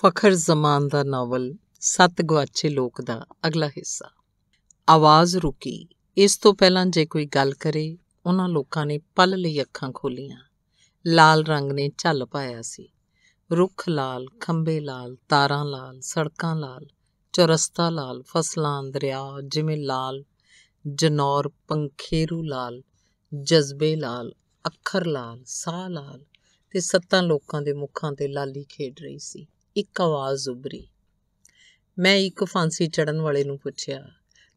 ਫਖਰ ਜ਼ਮਾਨ ਦਾ novel ਸੱਤ ਗਵਾਚੇ ਲੋਕ ਦਾ ਅਗਲਾ ਹਿੱਸਾ ਆਵਾਜ਼ ਰੁਕੀ ਇਸ ਤੋਂ ਪਹਿਲਾਂ ਜੇ ਕੋਈ ਗੱਲ ਕਰੇ ਉਹਨਾਂ ਲੋਕਾਂ ਨੇ ਪਲ ਲਈ ਅੱਖਾਂ ਖੋਲੀਆਂ ਲਾਲ ਰੰਗ ਨੇ ਝੱਲ ਪਾਇਆ ਸੀ ਰੁੱਖ ਲਾਲ ਖੰਬੇ ਲਾਲ ਤਾਰਾਂ ਲਾਲ ਸੜਕਾਂ ਲਾਲ ਚੌਰਸਤਾ ਲਾਲ ਫਸਲਾਂ ਦਰਿਆ ਜਿਵੇਂ ਲਾਲ ਜਨੌਰ ਪੰਖੇਰੂ ਲਾਲ ਜਜ਼ਬੇ ਲਾਲ ਅੱਖਰ ਲਾਲ ਸਾਹ ਲਾਲ ਤੇ ਸੱਤਾਂ ਲੋਕਾਂ ਦੇ ਮੁੱਖਾਂ ਤੇ ਲਾਲੀ ਖੇਡ ਰਹੀ ਸੀ ਇੱਕ ਆਵਾਜ਼ ਉਭਰੀ ਮੈਂ ਇੱਕ ਫਾਂਸੀ ਚੜਨ ਵਾਲੇ ਨੂੰ ਪੁੱਛਿਆ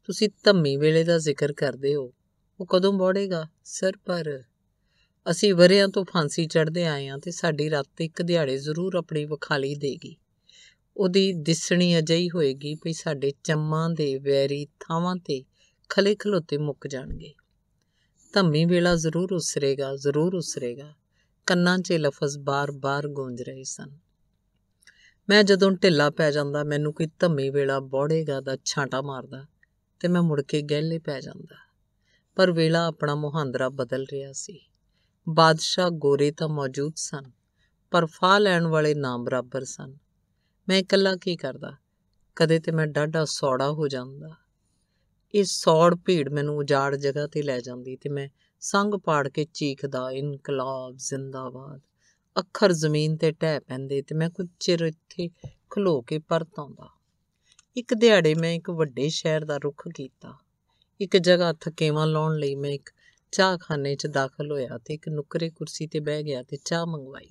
ਤੁਸੀਂ ਧੰਮੀ ਵੇਲੇ ਦਾ ਜ਼ਿਕਰ ਕਰਦੇ ਹੋ ਉਹ ਕਦੋਂ ਬੋੜੇਗਾ ਸਰ ਪਰ ਅਸੀਂ ਵਰਿਆਂ ਤੋਂ ਫਾਂਸੀ ਚੜਦੇ ਆਏ ਆ ਤੇ ਸਾਡੀ ਰਾਤ ਇੱਕ ਦਿਹਾੜੇ ਜ਼ਰੂਰ ਆਪਣੀ ਵਿਖਾਲੀ ਦੇਗੀ ਉਹਦੀ ਦਿਸਣੀ ਅਜਈ ਹੋਏਗੀ ਵੀ ਸਾਡੇ ਚੰਮਾਂ ਦੇ ਵੈਰੀ ਥਾਵਾਂ ਤੇ ਖਲੇ ਖਲੋਤੇ ਮੁੱਕ ਜਾਣਗੇ ਧੰਮੀ ਵੇਲਾ ਜ਼ਰੂਰ ਉਸਰੇਗਾ ਜ਼ਰੂਰ ਉਸਰੇਗਾ ਕੰਨਾਂ 'ਚ ਲਫ਼ਜ਼ ਬਾਰ-ਬਾਰ ਗੂੰਜ ਰਹੇ ਸਨ ਮੈਂ ਜਦੋਂ ਢਿੱਲਾ ਪੈ ਜਾਂਦਾ ਮੈਨੂੰ ਕੋਈ ਧੰਮੀ ਵੇਲਾ ਬੌੜੇਗਾ ਦਾ ਛਾਂਟਾ ਮਾਰਦਾ ਤੇ ਮੈਂ ਮੁੜ ਕੇ ਗਹਿਲੇ ਪੈ ਜਾਂਦਾ ਪਰ ਵੇਲਾ ਆਪਣਾ ਮੁਹਾਂਦਰਾ ਬਦਲ ਰਿਹਾ ਸੀ ਬਾਦਸ਼ਾਹ ਗੋਰੇ ਤਾਂ ਮੌਜੂਦ ਸਨ ਪਰ ਫਾ ਲੈਣ ਵਾਲੇ ਨਾ ਬਰਾਬਰ ਸਨ ਮੈਂ ਇਕੱਲਾ ਕੀ ਕਰਦਾ ਕਦੇ ਤੇ ਮੈਂ ਡਾਢਾ ਸੌੜਾ ਹੋ ਜਾਂਦਾ ਇਹ ਸੌੜ ਭੀੜ ਮੈਨੂੰ ਉਜਾੜ ਜਗ੍ਹਾ ਤੇ ਲੈ ਜਾਂਦੀ ਤੇ ਮੈਂ ਸੰਗ ਪਾੜ ਕੇ ਚੀਖਦਾ ਇਨਕਲਾਬ ਜ਼ਿੰਦਾਬਾਦ ਅੱਖਰ ਜ਼ਮੀਨ ਤੇ ਟਹਿ ਪੈਂਦੇ ਤੇ ਮੈਂ ਕੁਝ ਚਿਰ ਇੱਥੇ ਖਲੋ ਕੇ ਪਰਤ ਆਉਂਦਾ ਇੱਕ ਦਿਹਾੜੇ ਮੈਂ ਇੱਕ ਵੱਡੇ ਸ਼ਹਿਰ ਦਾ ਰੁਖ ਕੀਤਾ ਇੱਕ ਜਗ੍ਹਾ ਥਕੇਵਾਂ ਲਾਉਣ ਲਈ ਮੈਂ ਇੱਕ ਚਾਹਖਾਨੇ 'ਚ ਦਾਖਲ ਹੋਇਆ ਤੇ ਇੱਕ ਨੁਕਰੇ ਕੁਰਸੀ ਤੇ ਬਹਿ ਗਿਆ ਤੇ ਚਾਹ ਮੰਗਵਾਈ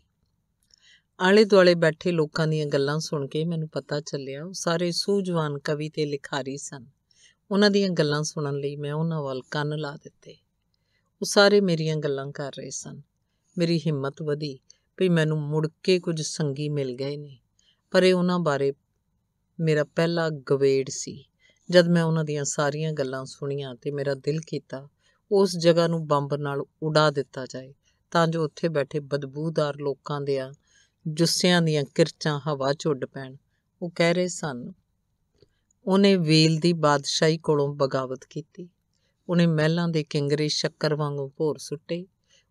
ਆਲੇ ਦੁਆਲੇ ਬੈਠੇ ਲੋਕਾਂ ਦੀਆਂ ਗੱਲਾਂ ਸੁਣ ਕੇ ਮੈਨੂੰ ਪਤਾ ਚੱਲਿਆ ਉਹ ਸਾਰੇ ਸੂਝਵਾਨ ਕਵੀ ਤੇ ਲਿਖਾਰੀ ਸਨ ਉਹਨਾਂ ਦੀਆਂ ਗੱਲਾਂ ਸੁਣਨ ਲਈ ਮੈਂ ਉਹਨਾਂ ਵੱਲ ਕੰਨ ਲਾ ਦਿੱਤੇ ਉਹ ਸਾਰੇ ਮੇਰੀਆਂ ਗੱਲਾਂ ਕਰ ਰਹੇ ਸਨ ਮੇਰੀ ਹਿੰਮਤ ਵਧੀ ਵੀ ਮੈਨੂੰ ਮੁੜ ਕੇ ਕੁਝ ਸੰਗੀ ਮਿਲ ਗਏ ਨੇ ਪਰ ਇਹ ਉਹਨਾਂ ਬਾਰੇ ਮੇਰਾ ਪਹਿਲਾ ਗਵੇੜ ਸੀ ਜਦ ਮੈਂ ਉਹਨਾਂ ਦੀਆਂ ਸਾਰੀਆਂ ਗੱਲਾਂ ਸੁਣੀਆਂ ਤੇ ਮੇਰਾ ਦਿਲ ਕੀਤਾ ਉਸ ਜਗ੍ਹਾ ਨੂੰ ਬੰਬ ਨਾਲ ਉਡਾ ਦਿੱਤਾ ਜਾਏ ਤਾਂ ਜੋ ਉੱਥੇ ਬੈਠੇ ਬਦਬੂਦਾਰ ਲੋਕਾਂ ਦੇ ਆ ਜੁੱਸਿਆਂ ਦੀਆਂ ਕਿਰਚਾਂ ਹਵਾ 'ਚ ਉੱਡ ਪੈਣ ਉਹ ਕਹਿ ਰਹੇ ਸਨ ਉਹਨੇ ਵੇਲ ਦੀ ਬਾਦਸ਼ਾਹੀ ਕੋਲੋਂ ਬਗਾਵਤ ਕੀਤੀ ਉਹਨੇ ਮਹਿਲਾਂ ਦੇ ਕਿੰਗਰੇ ਸ਼ੱਕਰ ਵਾਂਗੂ ਭੋਰ ਸੁੱਟੇ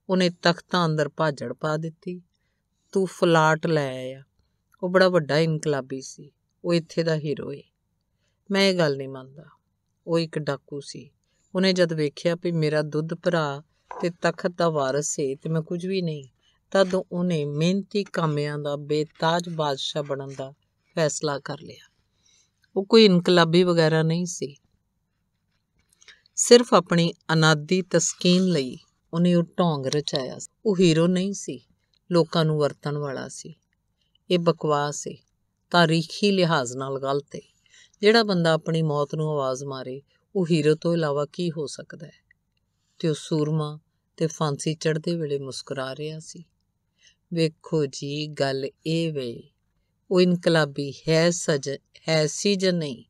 ਉਹਨੇ ਤਖਤਾਂ ਅੰਦਰ ਭਾਜੜ ਪਾ ਦਿੱਤੀ ਤੂੰ ਫਲਾਟ ਲੈ ਆਇਆ ਉਹ ਬੜਾ ਵੱਡਾ ਇਨਕਲਾਬੀ ਸੀ ਉਹ ਇੱਥੇ ਦਾ ਹੀਰੋ ਏ ਮੈਂ ਇਹ ਗੱਲ ਨਹੀਂ ਮੰਨਦਾ ਉਹ ਇੱਕ ਡਾਕੂ ਸੀ ਉਹਨੇ ਜਦ ਵੇਖਿਆ ਵੀ ਮੇਰਾ ਦੁੱਧ ਭਰਾ ਤੇ ਤਖਤ ਦਾ ਵਾਰਿਸ ਏ ਤੇ ਮੈਂ ਕੁਝ ਵੀ ਨਹੀਂ ਤਦ ਉਹਨੇ ਮਿਹਨਤੀ ਕਾਮਿਆਂ ਦਾ ਬੇਤਾਜ ਬਾਦਸ਼ਾਹ ਬਣਨ ਦਾ ਫੈਸਲਾ ਕਰ ਲਿਆ ਉਹ ਕੋਈ ਇਨਕਲਾਬੀ ਵਗੈਰਾ ਨਹੀਂ ਸੀ ਸਿਰਫ ਆਪਣੀ ਅਨਾਦੀ ਤਸਕੀਨ ਲਈ ਉਹਨੇ ਉਹ ਢੋਂਗ ਰਚਾਇਆ ਉਹ ਹੀਰੋ ਨਹੀਂ ਸੀ ਲੋਕਾਂ ਨੂੰ ਵਰਤਣ ਵਾਲਾ ਸੀ ਇਹ ਬਕਵਾਸ ਏ ਤਾਰੀਖੀ ਲਿਹਾਜ਼ ਨਾਲ ਗਲਤ ਏ ਜਿਹੜਾ ਬੰਦਾ ਆਪਣੀ ਮੌਤ ਨੂੰ ਆਵਾਜ਼ ਮਾਰੇ ਉਹ ਹੀਰੋ ਤੋਂ ਇਲਾਵਾ ਕੀ ਹੋ ਸਕਦਾ ਹੈ ਤੇ ਉਹ ਸੂਰਮਾ ਤੇ ਫਾਂਸੀ ਚੜਦੇ ਵੇਲੇ ਮੁਸਕਰਾ ਰਿਹਾ ਸੀ ਵੇਖੋ ਜੀ ਗੱਲ ਇਹ ਵੇ ਉਹ ਇਨਕਲਾਬੀ ਹੈ ਸਜ ਹੈ ਸੀ ਜਾਂ ਨਹੀਂ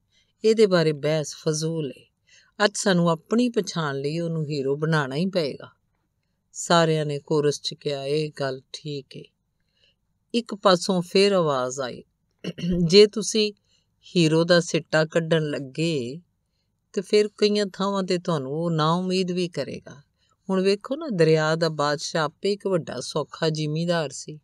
ਇਹਦੇ ਬਾਰੇ ਬਹਿਸ ਫਜ਼ੂਲ ਏ ਅੱਜ ਸਾਨੂੰ ਆਪਣੀ ਪਛਾਣ ਲਈ ਉਹਨੂੰ ਹੀਰੋ ਬਣਾਉਣਾ ਹੀ ਪਏਗਾ ਸਾਰਿਆਂ ਨੇ ਕੋਰਸ 'ਚ ਕਿਹਾ ਇਹ ਗੱਲ ਠੀਕ ਏ ਇੱਕ ਪਾਸੋਂ ਫੇਰ ਆਵਾਜ਼ ਆਈ ਜੇ ਤੁਸੀਂ ਹੀਰੋ ਦਾ ਸਿੱਟਾ ਕੱਢਣ ਲੱਗੇ ਤੇ ਫਿਰ ਕਈਆਂ ਥਾਵਾਂ ਤੇ ਤੁਹਾਨੂੰ ਉਹ ਨਾ ਉਮੀਦ ਵੀ ਕਰੇਗਾ ਹੁਣ ਵੇਖੋ ਨਾ ਦਰਿਆ ਦਾ ਬਾਦਸ਼ਾਹ ਆਪੇ ਇੱਕ ਵੱਡਾ ਸੌਖਾ ਜ਼ਿਮੀਦਾਰ ਸੀ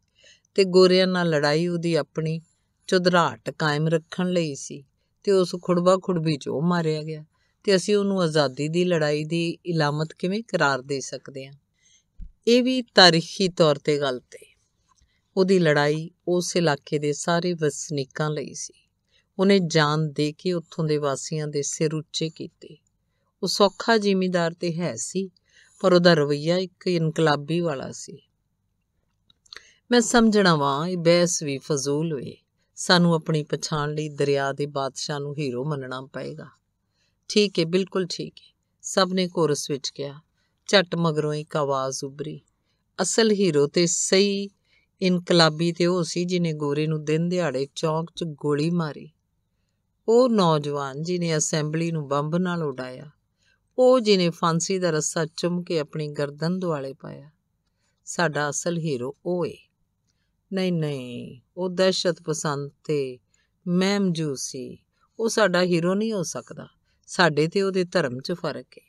ਤੇ ਗੋਰਿਆਂ ਨਾਲ ਲੜਾਈ ਉਹਦੀ ਆਪਣੀ ਚੁਦਰਾਟ ਕਾਇਮ ਰੱਖਣ ਲਈ ਸੀ ਤੇ ਉਸ ਖੁੜਬਾ ਖੁੜਬੀ ਚੋਂ ਮਾਰਿਆ ਗਿਆ ਤੇ ਅਸੀਂ ਉਹਨੂੰ ਆਜ਼ਾਦੀ ਦੀ ਲੜਾਈ ਦੀ ਇਲਾਮਤ ਕਿਵੇਂ ਕਰਾਰ ਦੇ ਸਕਦੇ ਹਾਂ ਇਹ ਵੀ ਤਾਰੀਖੀ ਤੌਰ ਤੇ ਗਲਤ ਹੈ ਉਹਦੀ ਲੜਾਈ ਉਸ ਇਲਾਕੇ ਦੇ ਸਾਰੇ ਵਸਨੀਕਾਂ ਲਈ ਸੀ ਉਹਨੇ ਜਾਨ ਦੇ ਕੇ ਉੱਥੋਂ ਦੇ ਵਾਸੀਆਂ ਦੇ ਸਿਰ ਉੱਚੇ ਕੀਤੇ ਉਹ ਸੌਖਾ ਜ਼ਿਮੀਦਾਰ ਤੇ ਹੈ ਸੀ ਪਰ ਉਹਦਾ ਰਵਈਆ ਇੱਕ ਇਨਕਲਾਬੀ ਵਾਲਾ ਸੀ ਮੈਂ ਸਮਝਣਾ ਵਾਂ ਇਹ ਬਹਿਸ ਵੀ ਫਜ਼ੂਲ ਹੋਈ ਸਾਨੂੰ ਆਪਣੀ ਪਛਾਣ ਲਈ ਦਰਿਆ ਦੇ ਬਾਦਸ਼ਾਹ ਨੂੰ ਹੀਰੋ ਮੰਨਣਾ ਪਏਗਾ ਠੀਕ ਹੈ ਬਿਲਕੁਲ ਠੀਕ ਹੈ ਸਭ ਨੇ ਕੋਰਸ ਵਿੱਚ ਕਿਹਾ ਝਟ ਮਗਰੋਂ ਇੱਕ ਆਵਾਜ਼ ਉਬਰੀ ਅਸਲ ਹੀਰੋ ਤੇ ਸਹੀ ਇਨਕਲਾਬੀ ਤੇ ਉਹ ਸੀ ਜਿਨੇ ਗੋਰੇ ਨੂੰ ਦਿਨ ਦਿਹਾੜੇ ਚੌਂਕ 'ਚ ਗੋਲੀ ਮਾਰੀ ਉਹ ਨੌਜਵਾਨ ਜਿਨੇ ਅਸੈਂਬਲੀ ਨੂੰ ਬੰਬ ਨਾਲ ਉਡਾਇਆ ਉਹ ਜਿਨੇ ਫਾਂਸੀ ਦਾ ਰੱਸਾ ਚੁੰਮ ਕੇ ਆਪਣੀ ਗਰਦਨ ਦੁਆਲੇ ਪਾਇਆ ਸਾਡਾ ਅਸਲ ਹੀਰੋ ਉਹ ਏ ਨਹੀਂ ਨਹੀਂ ਉਹ ਦਹਿਸ਼ਤ ਪਸੰਦ ਤੇ ਮਹਿਮਜੂ ਸੀ ਉਹ ਸਾਡਾ ਹੀਰੋ ਨਹੀਂ ਹੋ ਸਕਦਾ ਸਾਡੇ ਤੇ ਉਹਦੇ ਧਰਮ 'ਚ ਫਰਕ ਏ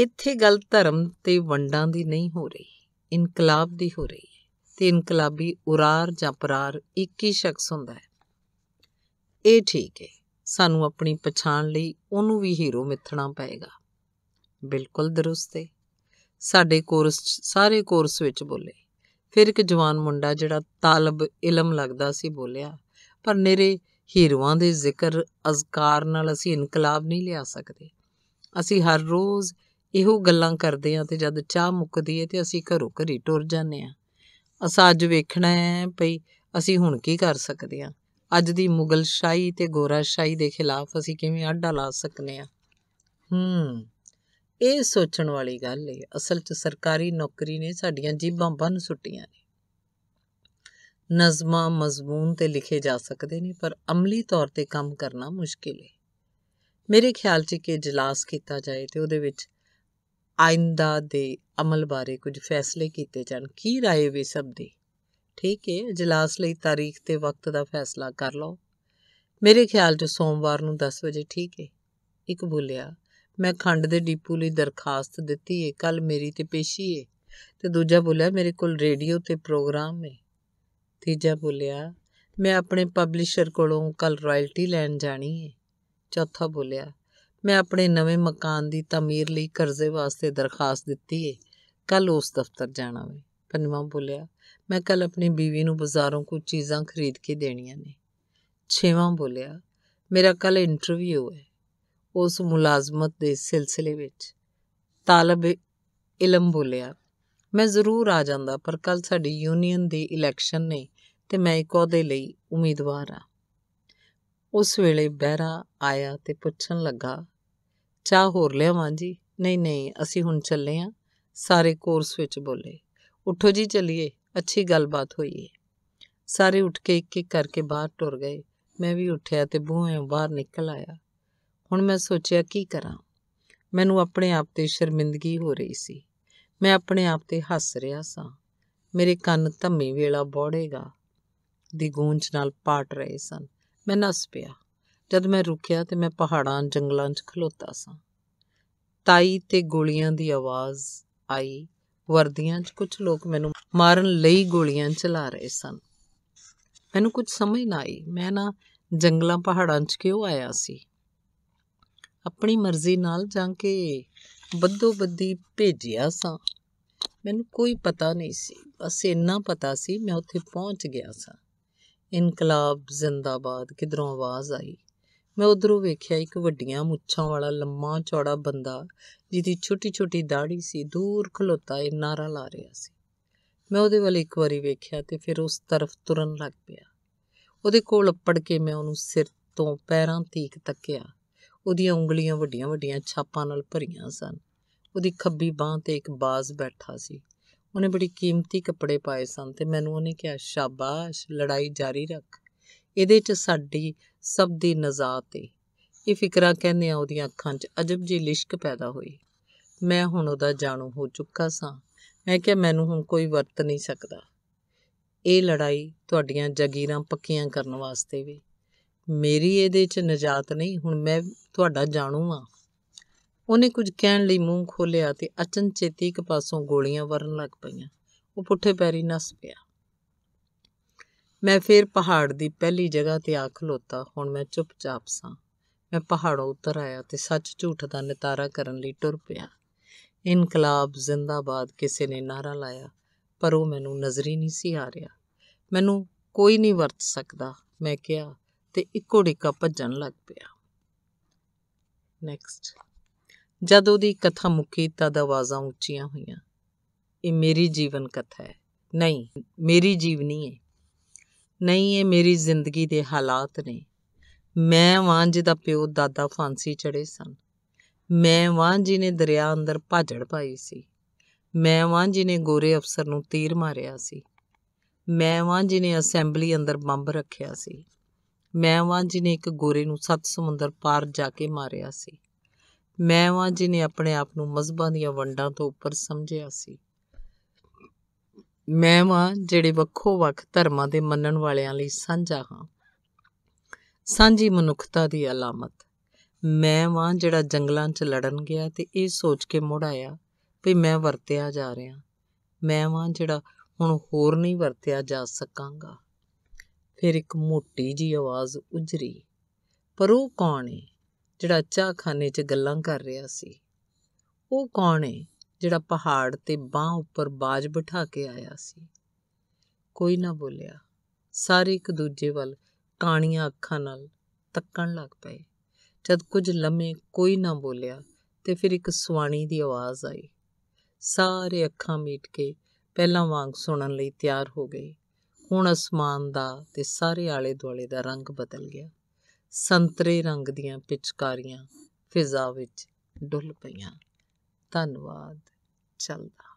ਇੱਥੇ ਗੱਲ ਧਰਮ ਤੇ ਵੰਡਾਂ ਦੀ ਨਹੀਂ ਹੋ ਰਹੀ ਇਨਕਲਾਬ ਦੀ ਹੋ ਰਹੀ ਹੈ ਤੇ ਇਨਕਲਾਬੀ ਉਰਾਰ ਜਾਂ ਪਰਾਰ ਇੱਕ ਹੀ ਸ਼ਖਸ ਹੁੰਦਾ ਹੈ ਇਹ ਠੀਕ ਹੈ ਸਾਨੂੰ ਆਪਣੀ ਪਛਾਣ ਲਈ ਉਹਨੂੰ ਵੀ ਹੀਰੋ ਮਿੱਥਣਾ ਪਏਗਾ ਬਿਲਕੁਲ ਦਰੁਸਤ ਹੈ ਸਾਡੇ ਕੋਰਸ ਸਾਰੇ ਕੋਰਸ ਵਿੱਚ ਬੋਲੇ ਫਿਰ ਇੱਕ ਜਵਾਨ ਮੁੰਡਾ ਜਿਹੜਾ ਤਾਲਬ ਇਲਮ ਲੱਗਦਾ ਸੀ ਬੋਲਿਆ ਪਰ ਨੇਰੇ ਹੀਰੋਆਂ ਦੇ ਜ਼ਿਕਰ ਅਜ਼ਕਾਰ ਨਾਲ ਅਸੀਂ ਇਨਕਲਾਬ ਨਹੀਂ ਲਿਆ ਸਕਦੇ ਅਸੀਂ ਹਰ ਰੋਜ਼ ਇਹੋ ਗੱਲਾਂ ਕਰਦੇ ਆ ਤੇ ਜਦ ਚਾਹ ਮੁੱਕਦੀ ਏ ਤੇ ਅਸੀਂ ਘਰੋਂ ਘਰੀ ਟੁਰ ਜਾਂਦੇ ਆ ਅਸਾਂ ਅੱਜ ਵੇਖਣਾ ਹੈ ਭਈ ਅਸੀਂ ਹੁਣ ਕੀ ਕਰ ਸਕਦੇ ਆ ਅੱਜ ਦੀ ਮੁਗਲ ਸ਼ਾਹੀ ਤੇ ਗੋਰਾ ਸ਼ਾਹੀ ਦੇ ਖਿਲਾਫ ਅਸੀਂ ਕਿਵੇਂ ਆਡਾ ਲਾ ਸਕਨੇ ਆ ਹੂੰ ਇਹ ਸੋਚਣ ਵਾਲੀ ਗੱਲ ਏ ਅਸਲ 'ਚ ਸਰਕਾਰੀ ਨੌਕਰੀ ਨੇ ਸਾਡੀਆਂ ਜੀਬਾਂ ਬੰਨ ਸੁੱਟੀਆਂ ਨੇ ਨਜ਼ਮਾਂ ਮਜ਼ਮੂਨ ਤੇ ਲਿਖੇ ਜਾ ਸਕਦੇ ਨੇ ਪਰ ਅਮਲੀ ਤੌਰ ਤੇ ਕੰਮ ਕਰਨਾ ਮੁਸ਼ਕਿਲ ਏ ਮੇਰੇ ਖਿਆਲ 'ਚ ਕਿ ਜਲਾਸ ਕੀਤਾ ਜਾਏ ਤੇ ਉਹਦੇ ਵਿੱਚ ਆਇੰਦਾ ਦੇ ਅਮਲ ਬਾਰੇ ਕੁਝ ਫੈਸਲੇ ਕੀਤੇ ਜਾਣ ਕੀ رائے ਵੀ ਸਭ ਦੀ ਠੀਕ ਹੈ اجلاس ਲਈ ਤਾਰੀਖ ਤੇ ਵਕਤ ਦਾ ਫੈਸਲਾ ਕਰ ਲਓ ਮੇਰੇ ਖਿਆਲ 'ਚ ਸੋਮਵਾਰ ਨੂੰ 10 ਵਜੇ ਠੀਕ ਹੈ ਇੱਕ ਬੋਲਿਆ ਮੈਂ ਖੰਡ ਦੇ ਡਿਪੂ ਲਈ ਦਰਖਾਸਤ ਦਿੱਤੀ ਹੈ ਕੱਲ ਮੇਰੀ ਤੇ ਪੇਸ਼ੀ ਹੈ ਤੇ ਦੂਜਾ ਬੋਲਿਆ ਮੇਰੇ ਕੋਲ ਰੇਡੀਓ ਤੇ ਪ੍ਰੋਗਰਾਮ ਹੈ ਤੀਜਾ ਬੋਲਿਆ ਮੈਂ ਆਪਣੇ ਪਬਲਿਸ਼ਰ ਕੋਲੋਂ ਕੱਲ ਰਾਇਲਟੀ ਲੈਣ ਜਾਣੀ ਹੈ ਚੌਥਾ ਬੋਲਿਆ ਮੈਂ ਆਪਣੇ ਨਵੇਂ ਮਕਾਨ ਦੀ ਤਾਮੀਰ ਲਈ ਕਰਜ਼ੇ ਵਾਸਤੇ ਦਰਖਾਸਤ ਦਿੱਤੀ ਏ ਕੱਲ ਉਸ ਦਫ਼ਤਰ ਜਾਣਾ ਵੇ ਪੰਨਵਾ ਬੋਲਿਆ ਮੈਂ ਕੱਲ ਆਪਣੀ ਬੀਵੀ ਨੂੰ ਬਾਜ਼ਾਰੋਂ ਕੁਝ ਚੀਜ਼ਾਂ ਖਰੀਦ ਕੇ ਦੇਣੀਆਂ ਨੇ ਛੇਵਾਂ ਬੋਲਿਆ ਮੇਰਾ ਕੱਲ ਇੰਟਰਵਿਊ ਹੈ ਉਸ ਮੁਲਾਜ਼ਮਤ ਦੇ ਸਿਲਸਿਲੇ ਵਿੱਚ ਤਾਲਬ ਇਲਮ ਬੋਲਿਆ ਮੈਂ ਜ਼ਰੂਰ ਆ ਜਾਂਦਾ ਪਰ ਕੱਲ ਸਾਡੀ ਯੂਨੀਅਨ ਦੀ ਇਲੈਕਸ਼ਨ ਨੇ ਤੇ ਮੈਂ ਇੱਕ ਉਹਦੇ ਲਈ ਉਮੀਦਵਾਰ ਆ ਉਸ ਵੇਲੇ ਬਹਿਰਾ ਆਇਆ ਤੇ ਪੁੱਛਣ ਲੱਗਾ ਚਾਹ ਹੋਰ ਲਿਆਵਾਂ ਜੀ ਨਹੀਂ ਨਹੀਂ ਅਸੀਂ ਹੁਣ ਚੱਲੇ ਆ ਸਾਰੇ ਕੋਰਸ ਵਿੱਚ ਬੋਲੇ ਉਠੋ ਜੀ ਚੱਲੀਏ ਅੱਛੀ ਗੱਲਬਾਤ ਹੋਈ ਹੈ ਸਾਰੇ ਉੱਠ ਕੇ ਇੱਕ ਇੱਕ ਕਰਕੇ ਬਾਹਰ ਟੁਰ ਗਏ ਮੈਂ ਵੀ ਉੱਠਿਆ ਤੇ ਬੂਹੇ ਬਾਹਰ ਨਿਕਲ ਆਇਆ ਹੁਣ ਮੈਂ ਸੋਚਿਆ ਕੀ ਕਰਾਂ ਮੈਨੂੰ ਆਪਣੇ ਆਪ ਤੇ ਸ਼ਰਮਿੰਦਗੀ ਹੋ ਰਹੀ ਸੀ ਮੈਂ ਆਪਣੇ ਆਪ ਤੇ ਹੱਸ ਰਿਹਾ ਸਾਂ ਮੇਰੇ ਕੰਨ ਧੰਮੀ ਵੇਲਾ ਬੋੜੇਗਾ ਦੀ ਗੂੰਜ ਨਾਲ ਪਾਟ ਰਹੇ ਸਨ ਮੈਂ ਨਸ ਪਿਆ ਜਦ ਮੈਂ ਰੁਕਿਆ ਤੇ ਮੈਂ ਪਹਾੜਾਂ ਜੰਗਲਾਂ 'ਚ ਖਲੋਤਾ ਸਾਂ ਤਾਈ ਤੇ ਗੋਲੀਆਂ ਦੀ ਆਵਾਜ਼ ਆਈ ਵਰਦੀਆਂ 'ਚ ਕੁਝ ਲੋਕ ਮੈਨੂੰ ਮਾਰਨ ਲਈ ਗੋਲੀਆਂ ਚਲਾ ਰਹੇ ਸਨ ਮੈਨੂੰ ਕੁਝ ਸਮਝ ਨਾ ਆਈ ਮੈਂ ਨਾ ਜੰਗਲਾਂ ਪਹਾੜਾਂ 'ਚ ਕਿਉਂ ਆਇਆ ਸੀ ਆਪਣੀ ਮਰਜ਼ੀ ਨਾਲ ਜਾਂ ਕਿ ਬੱਦੋ ਬੱਦੀ ਭੇਜਿਆ ਸਾਂ ਮੈਨੂੰ ਕੋਈ ਪਤਾ ਨਹੀਂ ਸੀ ਬਸ ਇੰਨਾ ਪਤਾ ਸੀ ਮੈਂ ਉੱਥੇ ਪਹੁੰਚ ਗਿਆ ਸਾਂ ਇਨਕਲਾਬ ਜ਼ਿੰਦਾਬਾਦ ਕਿਧਰੋਂ ਆਵਾਜ਼ ਆਈ ਮੈਂ ਉਧਰੋਂ ਵੇਖਿਆ ਇੱਕ ਵੱਡੀਆਂ ਮੁੱਛਾਂ ਵਾਲਾ ਲੰਮਾ ਚੌੜਾ ਬੰਦਾ ਜਿਹਦੀ ਛੋਟੀ-ਛੋਟੀ ਦਾੜੀ ਸੀ ਦੂਰ ਖਲੋਤਾ ਇਹ ਨਾਰਾ ਲਾ ਰਿਹਾ ਸੀ ਮੈਂ ਉਹਦੇ ਵੱਲ ਇੱਕ ਵਾਰੀ ਵੇਖਿਆ ਤੇ ਫਿਰ ਉਸ ਤਰਫ ਤੁਰਨ ਲੱਗ ਪਿਆ ਉਹਦੇ ਕੋਲ ਅੱਪੜ ਕੇ ਮੈਂ ਉਹਨੂੰ ਸਿਰ ਤੋਂ ਪੈਰਾਂ ਤੀਕ ਤੱਕਿਆ ਉਹਦੀਆਂ ਉਂਗਲੀਆਂ ਵੱਡੀਆਂ-ਵੱਡੀਆਂ ਛਾਪਾਂ ਨਾਲ ਭਰੀਆਂ ਸਨ ਉਹਦੀ ਖੱਬੀ ਬਾਹ ਤੇ ਇੱਕ ਬਾਜ਼ ਬੈਠਾ ਸੀ ਉਹਨੇ ਬੜੀ ਕੀਮਤੀ ਕੱਪੜੇ ਪਾਏ ਸਨ ਤੇ ਮੈਨੂੰ ਉਹਨੇ ਕਿਹਾ ਸ਼ਾਬਾਸ਼ ਲੜਾਈ ਜਾਰੀ ਰੱਖ ਇਹਦੇ 'ਚ ਸਾਡੀ ਸਭ ਦੀ ਨਜ਼ਾਤ ਏ ਇਹ ਫਿਕਰਾ ਕਹਿੰਦੇ ਆ ਉਹਦੀਆਂ ਅੱਖਾਂ 'ਚ ਅਜਬ ਜੀ ਲਿਸ਼ਕ ਪੈਦਾ ਹੋਈ ਮੈਂ ਹੁਣ ਉਹਦਾ ਜਾਣੂ ਹੋ ਚੁੱਕਾ ਸਾਂ ਮੈਂ ਕਿਹਾ ਮੈਨੂੰ ਹੁਣ ਕੋਈ ਵਰਤ ਨਹੀਂ ਸਕਦਾ ਇਹ ਲੜਾਈ ਤੁਹਾਡੀਆਂ ਜਗੀਰਾਂ ਪੱਕੀਆਂ ਕਰਨ ਵਾਸਤੇ ਵੀ ਮੇਰੀ ਇਹਦੇ 'ਚ ਨਜਾਤ ਨਹੀਂ ਹੁਣ ਮੈਂ ਤੁਹਾਡਾ ਜਾਣੂ ਆ ਉਹਨੇ ਕੁਝ ਕਹਿਣ ਲਈ ਮੂੰਹ ਖੋਲਿਆ ਤੇ ਅਚਨਚੇਤੀ ਇੱਕ ਪਾਸੋਂ ਗੋਲੀਆਂ ਵਰਨ ਲੱਗ ਪਈਆਂ ਉਹ ਪੁੱਠੇ ਪੈਰੀ ਨਸ ਪਿਆ ਮੈਂ ਫੇਰ ਪਹਾੜ ਦੀ ਪਹਿਲੀ ਜਗ੍ਹਾ ਤੇ ਆਖ ਖਲੋਤਾ ਹੁਣ ਮੈਂ ਚੁੱਪਚਾਪ ਸਾਂ ਮੈਂ ਪਹਾੜੋਂ ਉਤਰ ਆਇਆ ਤੇ ਸੱਚ ਝੂਠ ਦਾ ਨਿਤਾਰਾ ਕਰਨ ਲਈ ਟੁਰ ਪਿਆ ਇਨਕਲਾਬ ਜ਼ਿੰਦਾਬਾਦ ਕਿਸੇ ਨੇ ਨਾਰਾ ਲਾਇਆ ਪਰ ਉਹ ਮੈਨੂੰ ਨਜ਼ਰੀ ਨਹੀਂ ਸੀ ਆ ਰਿਹਾ ਮੈਨੂੰ ਕੋਈ ਨਹੀਂ ਵਰਤ ਸਕਦਾ ਮੈਂ ਕਿਹਾ ਤੇ ਇੱਕੋ ਡਿੱਕਾ ਭੱਜਣ ਲੱਗ ਪਿਆ ਨੈਕਸਟ ਜਦ ਉਹਦੀ ਕਥਾ ਮੁੱਕੀ ਤਾਂ ਆਵਾਜ਼ਾਂ ਉੱਚੀਆਂ ਹੋਈਆਂ ਇਹ ਮੇਰੀ ਜੀਵਨ ਕਥਾ ਹੈ ਨਹੀਂ ਮੇਰੀ ਜੀਵਨੀ ਹੈ ਨਹੀਂ ਇਹ ਮੇਰੀ ਜ਼ਿੰਦਗੀ ਦੇ ਹਾਲਾਤ ਨੇ ਮੈਂ ਵਾਂ ਜਿਹਦਾ ਪਿਓ ਦਾਦਾ ਫਾਂਸੀ ਚੜੇ ਸਨ ਮੈਂ ਵਾਂ ਜਿਹਨੇ ਦਰਿਆ ਅੰਦਰ ਭਾਜੜ ਪਾਈ ਸੀ ਮੈਂ ਵਾਂ ਜਿਹਨੇ ਗੋਰੇ ਅਫਸਰ ਨੂੰ ਤੀਰ ਮਾਰਿਆ ਸੀ ਮੈਂ ਵਾਂ ਜਿਹਨੇ ਅਸੈਂਬਲੀ ਅੰਦਰ ਬੰਬ ਰੱਖਿਆ ਸੀ ਮੈਂ ਵਾਂ ਜਿਹਨੇ ਇੱਕ ਗੋਰੇ ਨੂੰ ਸੱਤ ਸਮੁੰਦਰ ਪਾਰ ਜਾ ਕੇ ਮਾਰਿਆ ਸੀ ਮੈਂ ਵਾਂ ਜਿਨੇ ਆਪਣੇ ਆਪ ਨੂੰ ਮਜ਼ਬਾਂ ਦੀਆਂ ਵੰਡਾਂ ਤੋਂ ਉੱਪਰ ਸਮਝਿਆ ਸੀ ਮੈਂ ਵਾਂ ਜਿਹੜੇ ਵੱਖੋ ਵੱਖ ਧਰਮਾਂ ਦੇ ਮੰਨਣ ਵਾਲਿਆਂ ਲਈ ਸਾਂਝਾ ਹਾਂ ਸਾਂਝੀ ਮਨੁੱਖਤਾ ਦੀ ਅਲਾਮਤ ਮੈਂ ਵਾਂ ਜਿਹੜਾ ਜੰਗਲਾਂ 'ਚ ਲੜਨ ਗਿਆ ਤੇ ਇਹ ਸੋਚ ਕੇ ਮੁੜ ਆਇਆ ਵੀ ਮੈਂ ਵਰਤਿਆ ਜਾ ਰਿਹਾ ਮੈਂ ਵਾਂ ਜਿਹੜਾ ਹੁਣ ਹੋਰ ਨਹੀਂ ਵਰਤਿਆ ਜਾ ਸਕਾਂਗਾ ਫਿਰ ਇੱਕ ਮੋਟੀ ਜੀ ਆਵਾਜ਼ ਉਜਰੀ ਪਰ ਉਹ ਕੌਣ ਏ ਜਿਹੜਾ ਚਾਹਖਾਨੇ 'ਚ ਗੱਲਾਂ ਕਰ ਰਿਹਾ ਸੀ ਉਹ ਕੌਣ ਹੈ ਜਿਹੜਾ ਪਹਾੜ ਤੇ ਬਾਹ ਉੱਪਰ ਬਾਜ ਬਿਠਾ ਕੇ ਆਇਆ ਸੀ ਕੋਈ ਨਾ ਬੋਲਿਆ ਸਾਰੇ ਇੱਕ ਦੂਜੇ ਵੱਲ ਕਾਣੀਆਂ ਅੱਖਾਂ ਨਾਲ ਤੱਕਣ ਲੱਗ ਪਏ ਜਦ ਕੁਝ ਲੰਮੇ ਕੋਈ ਨਾ ਬੋਲਿਆ ਤੇ ਫਿਰ ਇੱਕ ਸੁਆਣੀ ਦੀ ਆਵਾਜ਼ ਆਈ ਸਾਰੇ ਅੱਖਾਂ ਮੀਟ ਕੇ ਪਹਿਲਾਂ ਵਾਂਗ ਸੁਣਨ ਲਈ ਤਿਆਰ ਹੋ ਗਏ ਹੁਣ ਅਸਮਾਨ ਦਾ ਤੇ ਸਾਰੇ ਆਲੇ ਦੁਆਲੇ ਦਾ ਰੰਗ ਬਦਲ ਗਿਆ ਸੰਤਰੇ ਰੰਗ ਦੀਆਂ ਪਿਚਕਾਰੀਆਂ ਫਿਜ਼ਾ ਵਿੱਚ ਡੁੱਲ ਪਈਆਂ ਧੰਨਵਾਦ ਚੱਲਦਾ